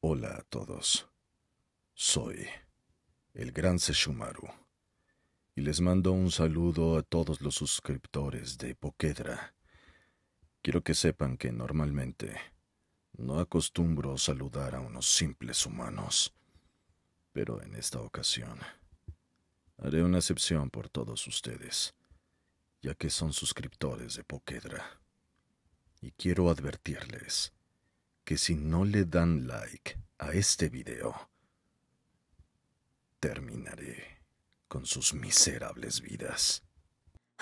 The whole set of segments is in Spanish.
Hola a todos. Soy el Gran Seshumaru y les mando un saludo a todos los suscriptores de Poquedra. Quiero que sepan que normalmente no acostumbro saludar a unos simples humanos, pero en esta ocasión haré una excepción por todos ustedes, ya que son suscriptores de Poquedra. Y quiero advertirles que si no le dan like a este video, terminaré con sus miserables vidas.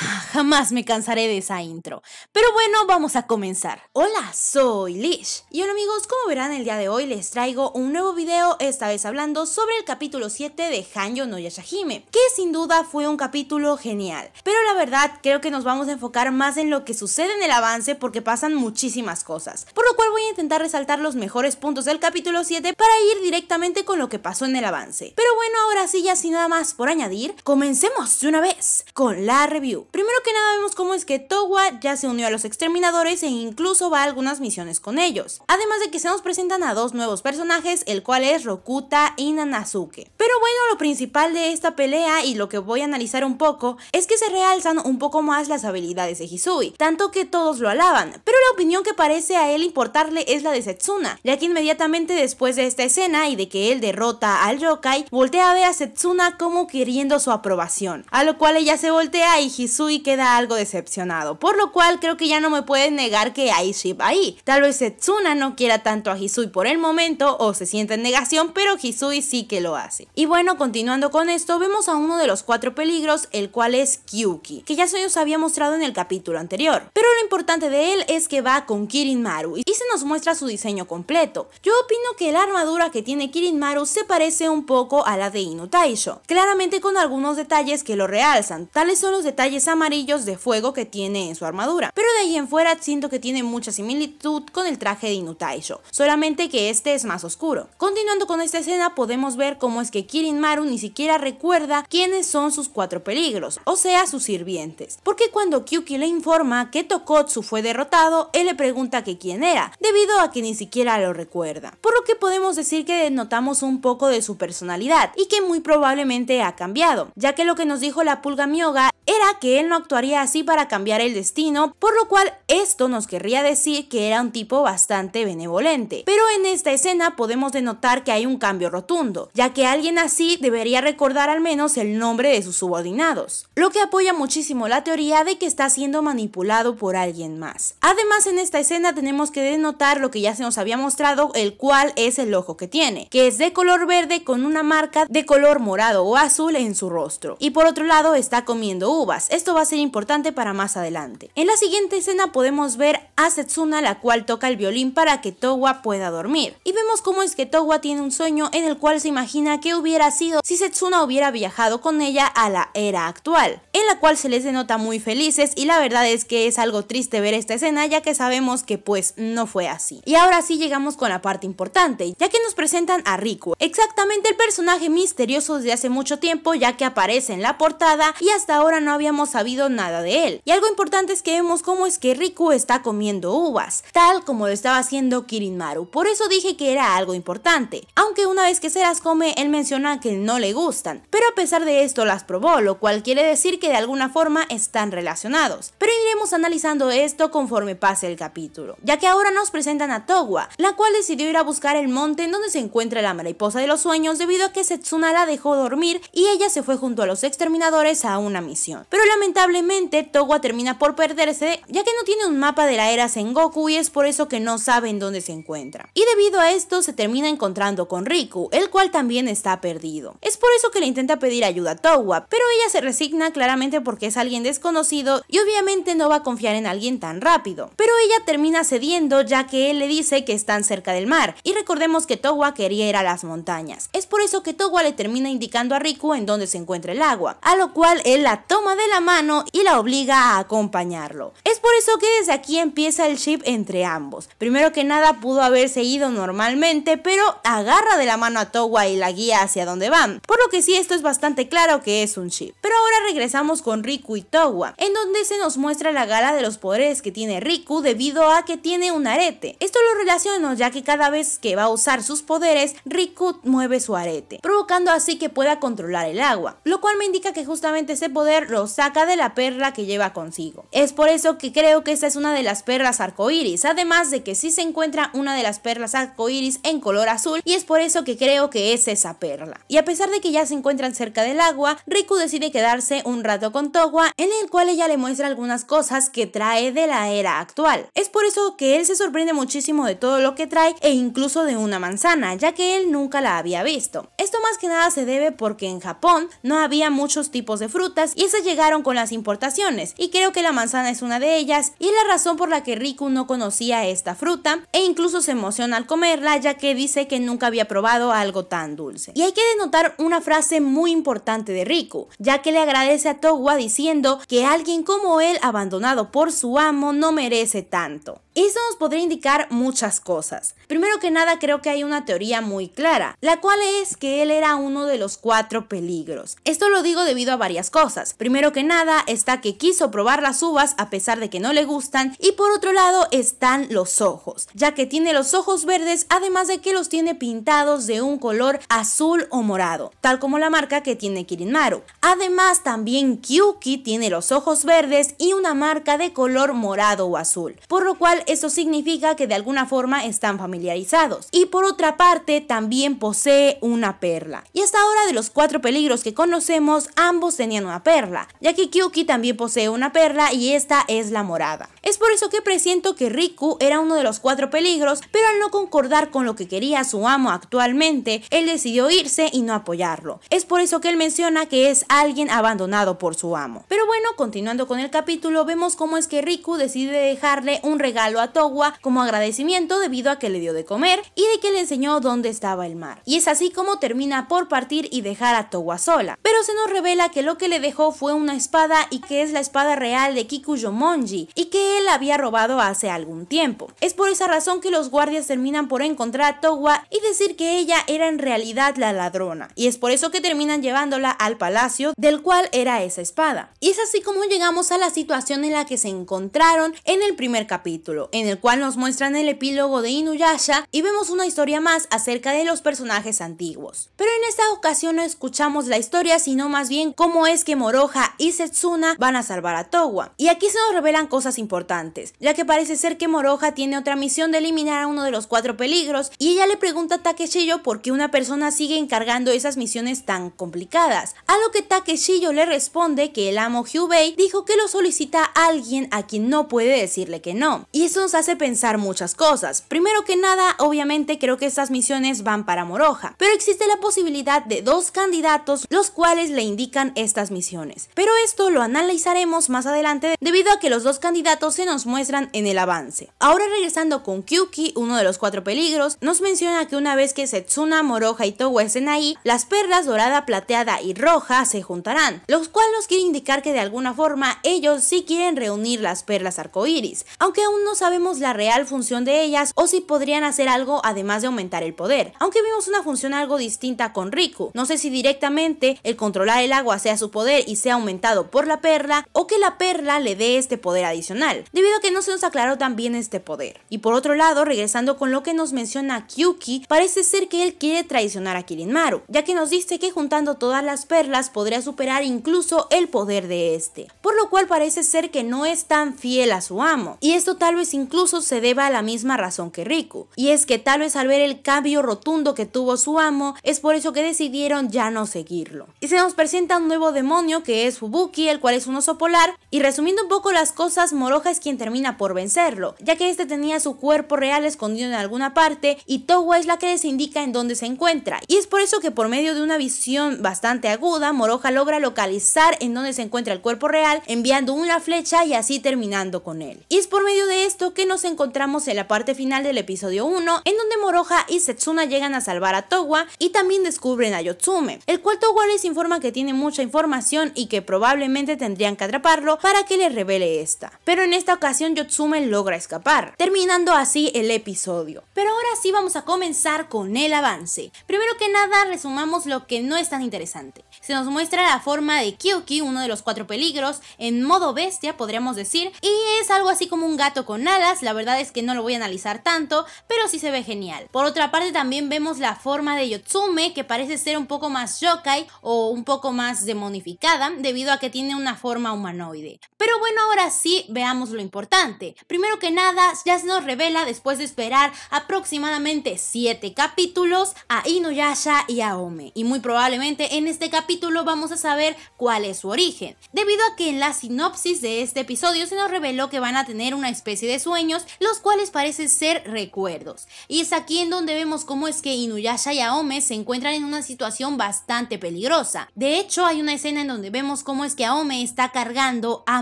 Ah, jamás me cansaré de esa intro. Pero bueno, vamos a comenzar. Hola, soy Lish. Y hola amigos, como verán el día de hoy les traigo un nuevo video, esta vez hablando sobre el capítulo 7 de Hanyo no Yashahime, que sin duda fue un capítulo genial. Pero la verdad, creo que nos vamos a enfocar más en lo que sucede en el avance porque pasan muchísimas cosas. Por lo cual voy a intentar resaltar los mejores puntos del capítulo 7 para ir directamente con lo que pasó en el avance. Pero bueno, ahora sí, ya sin nada más por añadir, comencemos de una vez con la review. Primero que nada vemos cómo es que Towa ya se unió a los exterminadores e incluso va a algunas misiones con ellos. Además de que se nos presentan a dos nuevos personajes, el cual es Rokuta y Nanazuke. Pero bueno, lo principal de esta pelea y lo que voy a analizar un poco es que se realzan un poco más las habilidades de Hisui, tanto que todos lo alaban, pero la opinión que parece a él importarle es la de Setsuna, ya que inmediatamente después de esta escena y de que él derrota al yokai, voltea a ver a Setsuna como queriendo su aprobación, a lo cual ella se voltea y Hisui Sui queda algo decepcionado, por lo cual creo que ya no me puedes negar que hay ship ahí. Tal vez Setsuna no quiera tanto a Hisui por el momento o se sienta en negación, pero Hisui sí que lo hace. Y bueno, continuando con esto, vemos a uno de los cuatro peligros, el cual es Kyuki, que ya se nos había mostrado en el capítulo anterior. Pero lo importante de él es que va con Kirin Maru y se nos muestra su diseño completo. Yo opino que la armadura que tiene Kirin Maru se parece un poco a la de Inutaisho, claramente con algunos detalles que lo realzan. Tales son los detalles amarillos de fuego que tiene en su armadura. Pero de ahí en fuera siento que tiene mucha similitud con el traje de Inutaisho, solamente que este es más oscuro. Continuando con esta escena podemos ver cómo es que Kirin Maru ni siquiera recuerda quiénes son sus cuatro peligros, o sea sus sirvientes. Porque cuando Kyuki le informa que Tokotsu fue derrotado, él le pregunta que quién era, debido a que ni siquiera lo recuerda. Por lo que podemos decir que notamos un poco de su personalidad y que muy probablemente ha cambiado, ya que lo que nos dijo la pulga Mioga era que él no actuaría así para cambiar el destino, por lo cual esto nos querría decir que era un tipo bastante benevolente. Pero en esta escena podemos denotar que hay un cambio rotundo, ya que alguien así debería recordar al menos el nombre de sus subordinados, lo que apoya muchísimo la teoría de que está siendo manipulado por alguien más. Además en esta escena tenemos que denotar lo que ya se nos había mostrado, el cual es el ojo que tiene, que es de color verde con una marca de color morado o azul en su rostro. Y por otro lado está comiendo esto va a ser importante para más adelante. En la siguiente escena podemos ver a Setsuna la cual toca el violín para que Towa pueda dormir. Y vemos cómo es que Towa tiene un sueño en el cual se imagina que hubiera sido si Setsuna hubiera viajado con ella a la era actual, en la cual se les denota muy felices y la verdad es que es algo triste ver esta escena ya que sabemos que pues no fue así. Y ahora sí llegamos con la parte importante, ya que nos presentan a Riku, exactamente el personaje misterioso desde hace mucho tiempo ya que aparece en la portada y hasta ahora no habíamos sabido nada de él. Y algo importante es que vemos cómo es que Riku está comiendo uvas, tal como lo estaba haciendo Kirin Maru. Por eso dije que era algo importante. Aunque una vez que se las come, él menciona que no le gustan. Pero a pesar de esto las probó, lo cual quiere decir que de alguna forma están relacionados. Pero iremos analizando esto conforme pase el capítulo. Ya que ahora nos presentan a Towa, la cual decidió ir a buscar el monte en donde se encuentra la mariposa de los sueños debido a que Setsuna la dejó dormir y ella se fue junto a los exterminadores a una misión. Pero lamentablemente Towa termina por perderse ya que no tiene un mapa de la era Sengoku y es por eso que no sabe en dónde se encuentra. Y debido a esto se termina encontrando con Riku, el cual también está perdido. Es por eso que le intenta pedir ayuda a Towa, pero ella se resigna claramente porque es alguien desconocido y obviamente no va a confiar en alguien tan rápido. Pero ella termina cediendo ya que él le dice que están cerca del mar y recordemos que Towa quería ir a las montañas. Es por eso que Towa le termina indicando a Riku en dónde se encuentra el agua, a lo cual él la toma de la mano y la obliga a acompañarlo. Es por eso que desde aquí empieza el chip entre ambos. Primero que nada pudo haberse ido normalmente, pero agarra de la mano a Towa y la guía hacia donde van. Por lo que sí, esto es bastante claro que es un chip. Pero ahora regresamos con Riku y Towa, en donde se nos muestra la gala de los poderes que tiene Riku debido a que tiene un arete. Esto lo relaciono ya que cada vez que va a usar sus poderes, Riku mueve su arete, provocando así que pueda controlar el agua, lo cual me indica que justamente ese poder saca de la perla que lleva consigo. Es por eso que creo que esta es una de las perlas arcoíris, además de que sí se encuentra una de las perlas arcoíris en color azul y es por eso que creo que es esa perla. Y a pesar de que ya se encuentran cerca del agua, Riku decide quedarse un rato con Towa, en el cual ella le muestra algunas cosas que trae de la era actual. Es por eso que él se sorprende muchísimo de todo lo que trae e incluso de una manzana, ya que él nunca la había visto. Esto más que nada se debe porque en Japón no había muchos tipos de frutas y esa llegaron con las importaciones y creo que la manzana es una de ellas y la razón por la que Riku no conocía esta fruta e incluso se emociona al comerla ya que dice que nunca había probado algo tan dulce. Y hay que denotar una frase muy importante de Riku, ya que le agradece a Towa diciendo que alguien como él abandonado por su amo no merece tanto. Eso nos podría indicar muchas cosas. Primero que nada, creo que hay una teoría muy clara, la cual es que él era uno de los cuatro peligros. Esto lo digo debido a varias cosas. Primero que nada, está que quiso probar las uvas a pesar de que no le gustan, y por otro lado están los ojos, ya que tiene los ojos verdes, además de que los tiene pintados de un color azul o morado, tal como la marca que tiene Kirinmaru. Además, también Kyuki tiene los ojos verdes y una marca de color morado o azul, por lo cual eso significa que de alguna forma están familiarizados. Y por otra parte, también posee una perla. Y hasta ahora de los cuatro peligros que conocemos, ambos tenían una perla, ya que Kyuki también posee una perla y esta es la morada. Es por eso que presiento que Riku era uno de los cuatro peligros, pero al no concordar con lo que quería su amo actualmente, él decidió irse y no apoyarlo. Es por eso que él menciona que es alguien abandonado por su amo. Pero bueno, continuando con el capítulo, vemos cómo es que Riku decide dejarle un regalo a Towa como agradecimiento debido a que le dio de comer y de que le enseñó dónde estaba el mar. Y es así como termina por partir y dejar a Togua sola. Pero se nos revela que lo que le dejó fue una espada y que es la espada real de Kikuyo Monji y que él había robado hace algún tiempo. Es por esa razón que los guardias terminan por encontrar a Towa y decir que ella era en realidad la ladrona. Y es por eso que terminan llevándola al palacio del cual era esa espada. Y es así como llegamos a la situación en la que se encontraron en el primer capítulo en el cual nos muestran el epílogo de Inuyasha y vemos una historia más acerca de los personajes antiguos. Pero en esta ocasión no escuchamos la historia, sino más bien cómo es que Moroja y Setsuna van a salvar a Towa. Y aquí se nos revelan cosas importantes, ya que parece ser que Moroja tiene otra misión de eliminar a uno de los cuatro peligros y ella le pregunta a Takeshiyo por qué una persona sigue encargando esas misiones tan complicadas. A lo que Takeshiyo le responde que el amo Hyubei dijo que lo solicita a alguien a quien no puede decirle que no. Y es nos hace pensar muchas cosas. Primero que nada, obviamente creo que estas misiones van para Moroja, pero existe la posibilidad de dos candidatos los cuales le indican estas misiones. Pero esto lo analizaremos más adelante debido a que los dos candidatos se nos muestran en el avance. Ahora regresando con Kyuki, uno de los cuatro peligros, nos menciona que una vez que Setsuna, Moroja y Towa estén ahí, las perlas dorada, plateada y roja se juntarán, los cuales nos quiere indicar que de alguna forma ellos sí quieren reunir las perlas arcoíris, aunque aún no sabemos la real función de ellas o si podrían hacer algo además de aumentar el poder, aunque vimos una función algo distinta con Riku. No sé si directamente el controlar el agua sea su poder y sea aumentado por la perla o que la perla le dé este poder adicional, debido a que no se nos aclaró también este poder. Y por otro lado, regresando con lo que nos menciona Kyuki, parece ser que él quiere traicionar a Kirinmaru, ya que nos dice que juntando todas las perlas podría superar incluso el poder de este, por lo cual parece ser que no es tan fiel a su amo. Y esto tal vez incluso se deba a la misma razón que Riku, y es que tal vez al ver el cambio rotundo que tuvo su amo, es por eso que decidieron ya no seguirlo. Y se nos presenta un nuevo demonio que es Fubuki, el cual es un oso polar, y resumiendo un poco las cosas, Moroja es quien termina por vencerlo, ya que este tenía su cuerpo real escondido en alguna parte y Towa es la que les indica en dónde se encuentra, y es por eso que por medio de una visión bastante aguda, Moroja logra localizar en dónde se encuentra el cuerpo real enviando una flecha y así terminando con él. Y es por medio de esto que nos encontramos en la parte final del episodio 1, en donde moroja y Setsuna llegan a salvar a Towa y también descubren a Yotsume, el cual Towa les informa que tiene mucha información y que probablemente tendrían que atraparlo para que les revele esta. Pero en esta ocasión Yotsume logra escapar, terminando así el episodio. Pero ahora sí vamos a comenzar con el avance. Primero que nada, resumamos lo que no es tan interesante. Se nos muestra la forma de Kyoki, uno de los cuatro peligros, en modo bestia podríamos decir, y es algo así como un gato con la verdad es que no lo voy a analizar tanto, pero sí se ve genial. Por otra parte también vemos la forma de Yotsume que parece ser un poco más yokai o un poco más demonificada debido a que tiene una forma humanoide. Pero bueno, ahora sí veamos lo importante. Primero que nada, ya se nos revela después de esperar aproximadamente 7 capítulos a Inuyasha y a Ome. Y muy probablemente en este capítulo vamos a saber cuál es su origen. Debido a que en la sinopsis de este episodio se nos reveló que van a tener una especie de sueños, los cuales parecen ser recuerdos. Y es aquí en donde vemos cómo es que Inuyasha y Aome se encuentran en una situación bastante peligrosa. De hecho, hay una escena en donde vemos cómo es que Aome está cargando a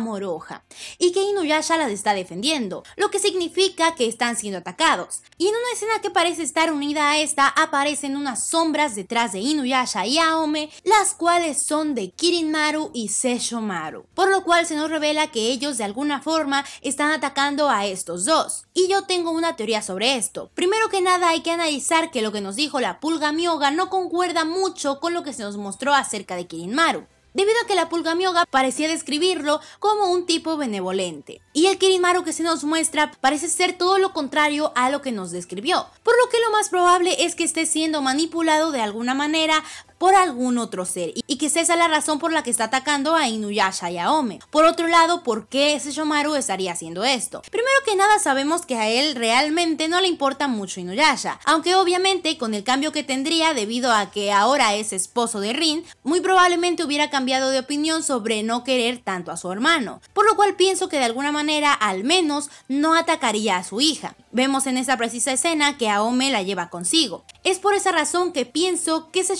Moroja y que Inuyasha las está defendiendo, lo que significa que están siendo atacados. Y en una escena que parece estar unida a esta, aparecen unas sombras detrás de Inuyasha y Aome, las cuales son de Maru y Maru, por lo cual se nos revela que ellos de alguna forma están atacando a estos dos. Y yo tengo una teoría sobre esto. Primero que nada hay que analizar que lo que nos dijo la pulga Mioga no concuerda mucho con lo que se nos mostró acerca de Kirinmaru debido a que la pulga mioga parecía describirlo como un tipo benevolente. Y el Kirinmaru que se nos muestra parece ser todo lo contrario a lo que nos describió, por lo que lo más probable es que esté siendo manipulado de alguna manera por algún otro ser y que esa es la razón por la que está atacando a Inuyasha y a Ome. Por otro lado, ¿por qué Sesshomaru estaría haciendo esto? Primero que nada sabemos que a él realmente no le importa mucho Inuyasha, aunque obviamente con el cambio que tendría debido a que ahora es esposo de Rin, muy probablemente hubiera cambiado de opinión sobre no querer tanto a su hermano, por lo cual pienso que de alguna manera al menos no atacaría a su hija. Vemos en esa precisa escena que Aome la lleva consigo. Es por esa razón que pienso que ese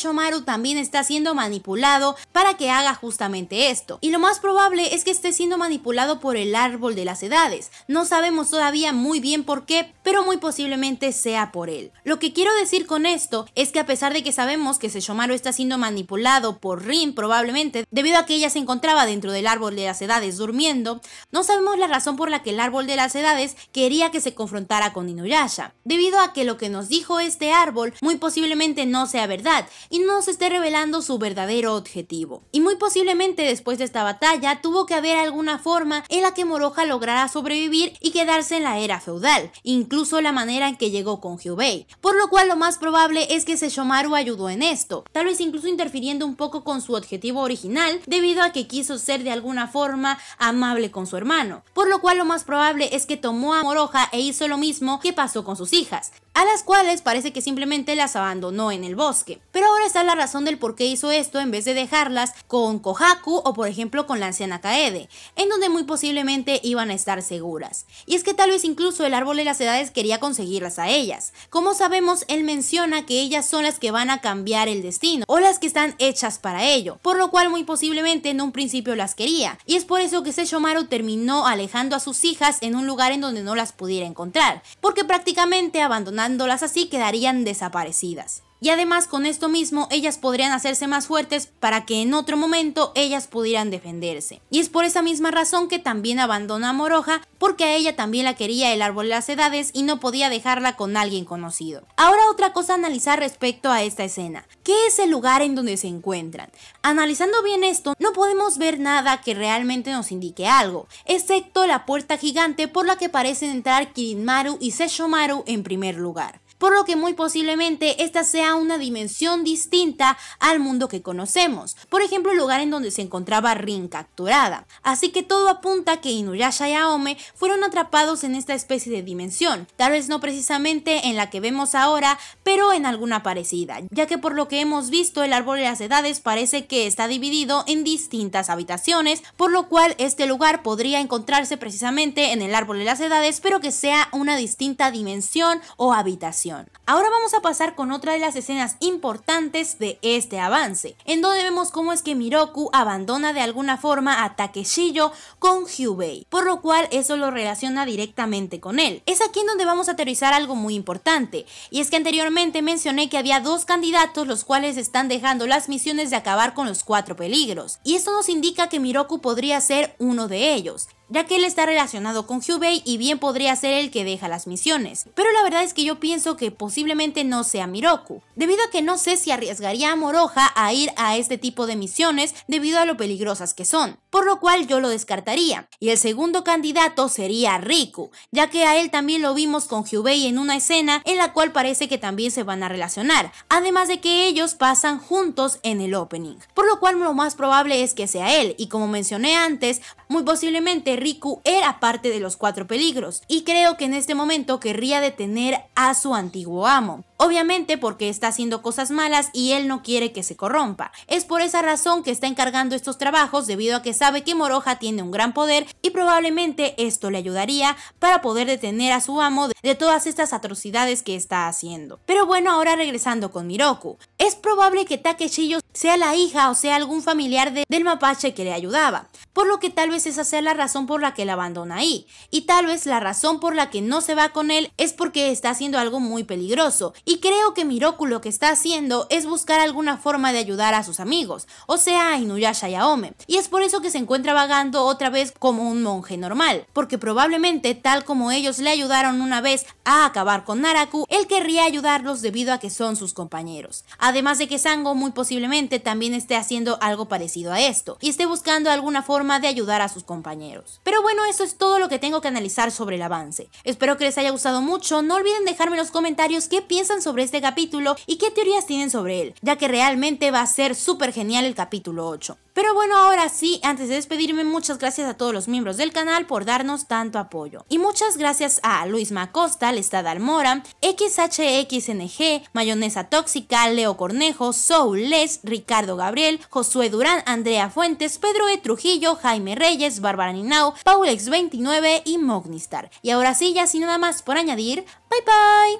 también está siendo manipulado para que haga justamente esto. Y lo más probable es que esté siendo manipulado por el árbol de las edades. No sabemos todavía muy bien por qué, pero muy posiblemente sea por él. Lo que quiero decir con esto es que a pesar de que sabemos que ese está siendo manipulado por Rin probablemente, debido a que ella se encontraba dentro del árbol de las edades durmiendo, no sabemos la razón por la que el árbol de las edades quería que se confrontara con Inuyasha, debido a que lo que nos dijo este árbol muy posiblemente no sea verdad y no se esté revelando su verdadero objetivo. Y muy posiblemente después de esta batalla tuvo que haber alguna forma en la que Moroja lograra sobrevivir y quedarse en la era feudal, incluso la manera en que llegó con Hyubei, por lo cual lo más probable es que Sesshomaru ayudó en esto, tal vez incluso interfiriendo un poco con su objetivo original debido a que quiso ser de alguna forma amable con su hermano, por lo cual lo más probable es que tomó a Moroja e hizo lo mismo mismo que pasó con sus hijas a las cuales parece que simplemente las abandonó en el bosque. Pero ahora está la razón del por qué hizo esto en vez de dejarlas con Kohaku o por ejemplo con la anciana Kaede, en donde muy posiblemente iban a estar seguras. Y es que tal vez incluso el árbol de las edades quería conseguirlas a ellas. Como sabemos, él menciona que ellas son las que van a cambiar el destino o las que están hechas para ello, por lo cual muy posiblemente en un principio las quería. Y es por eso que Maru terminó alejando a sus hijas en un lugar en donde no las pudiera encontrar, porque prácticamente abandonó ándolas así quedarían desaparecidas. Y además con esto mismo ellas podrían hacerse más fuertes para que en otro momento ellas pudieran defenderse. Y es por esa misma razón que también abandona a Moroja porque a ella también la quería el árbol de las edades y no podía dejarla con alguien conocido. Ahora otra cosa a analizar respecto a esta escena. ¿Qué es el lugar en donde se encuentran? Analizando bien esto, no podemos ver nada que realmente nos indique algo, excepto la puerta gigante por la que parecen entrar Kirinmaru y Seshomaru en primer lugar por lo que muy posiblemente esta sea una dimensión distinta al mundo que conocemos, por ejemplo el lugar en donde se encontraba Rin capturada. Así que todo apunta que Inuyasha y Aome fueron atrapados en esta especie de dimensión, tal vez no precisamente en la que vemos ahora, pero en alguna parecida, ya que por lo que hemos visto el árbol de las edades parece que está dividido en distintas habitaciones, por lo cual este lugar podría encontrarse precisamente en el árbol de las edades, pero que sea una distinta dimensión o habitación. Ahora vamos a pasar con otra de las escenas importantes de este avance, en donde vemos cómo es que Miroku abandona de alguna forma a Takeshiyo con Hubei por lo cual eso lo relaciona directamente con él. Es aquí en donde vamos a aterrizar algo muy importante, y es que anteriormente mencioné que había dos candidatos los cuales están dejando las misiones de acabar con los cuatro peligros, y esto nos indica que Miroku podría ser uno de ellos, ya que él está relacionado con Jubei y bien podría ser el que deja las misiones. Pero la verdad es que yo pienso que posiblemente no sea Miroku, debido a que no sé si arriesgaría a Moroja a ir a este tipo de misiones debido a lo peligrosas que son, por lo cual yo lo descartaría. Y el segundo candidato sería Riku, ya que a él también lo vimos con Jubei en una escena en la cual parece que también se van a relacionar, además de que ellos pasan juntos en el opening, por lo cual lo más probable es que sea él, y como mencioné antes, muy posiblemente Riku era parte de los cuatro peligros y creo que en este momento querría detener a su antiguo amo. Obviamente porque está haciendo cosas malas y él no quiere que se corrompa. Es por esa razón que está encargando estos trabajos debido a que sabe que Moroja tiene un gran poder y probablemente esto le ayudaría para poder detener a su amo de todas estas atrocidades que está haciendo. Pero bueno, ahora regresando con Miroku. Es probable que Takeshillo sea la hija o sea algún familiar del mapache que le ayudaba, por lo que tal vez esa sea la razón por la que la abandona ahí, y tal vez la razón por la que no se va con él es porque está haciendo algo muy peligroso, y creo que Miroku lo que está haciendo es buscar alguna forma de ayudar a sus amigos, o sea a Inuyasha y Aome, y es por eso que se encuentra vagando otra vez como un monje normal, porque probablemente tal como ellos le ayudaron una vez a acabar con Naraku, él querría ayudarlos debido a que son sus compañeros además de que Sango muy posiblemente también esté haciendo algo parecido a esto y esté buscando alguna forma de ayudar a sus compañeros. Pero bueno, eso es todo lo que tengo que analizar sobre el avance. Espero que les haya gustado mucho, no olviden dejarme en los comentarios qué piensan sobre este capítulo y qué teorías tienen sobre él, ya que realmente va a ser súper genial el capítulo 8. Pero bueno, ahora sí, antes de despedirme, muchas gracias a todos los miembros del canal por darnos tanto apoyo. Y muchas gracias a Luis Macosta, Lestad Almora, XHXNG, Mayonesa Tóxica, Leo Cornejo, Soul Les, Ricardo Gabriel, Josué Durán, Andrea Fuentes, Pedro E. Trujillo, Jaime Reyes, Bárbara Ninao, Paulex29 y Mognistar. Y ahora sí, ya sin nada más por añadir, bye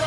bye!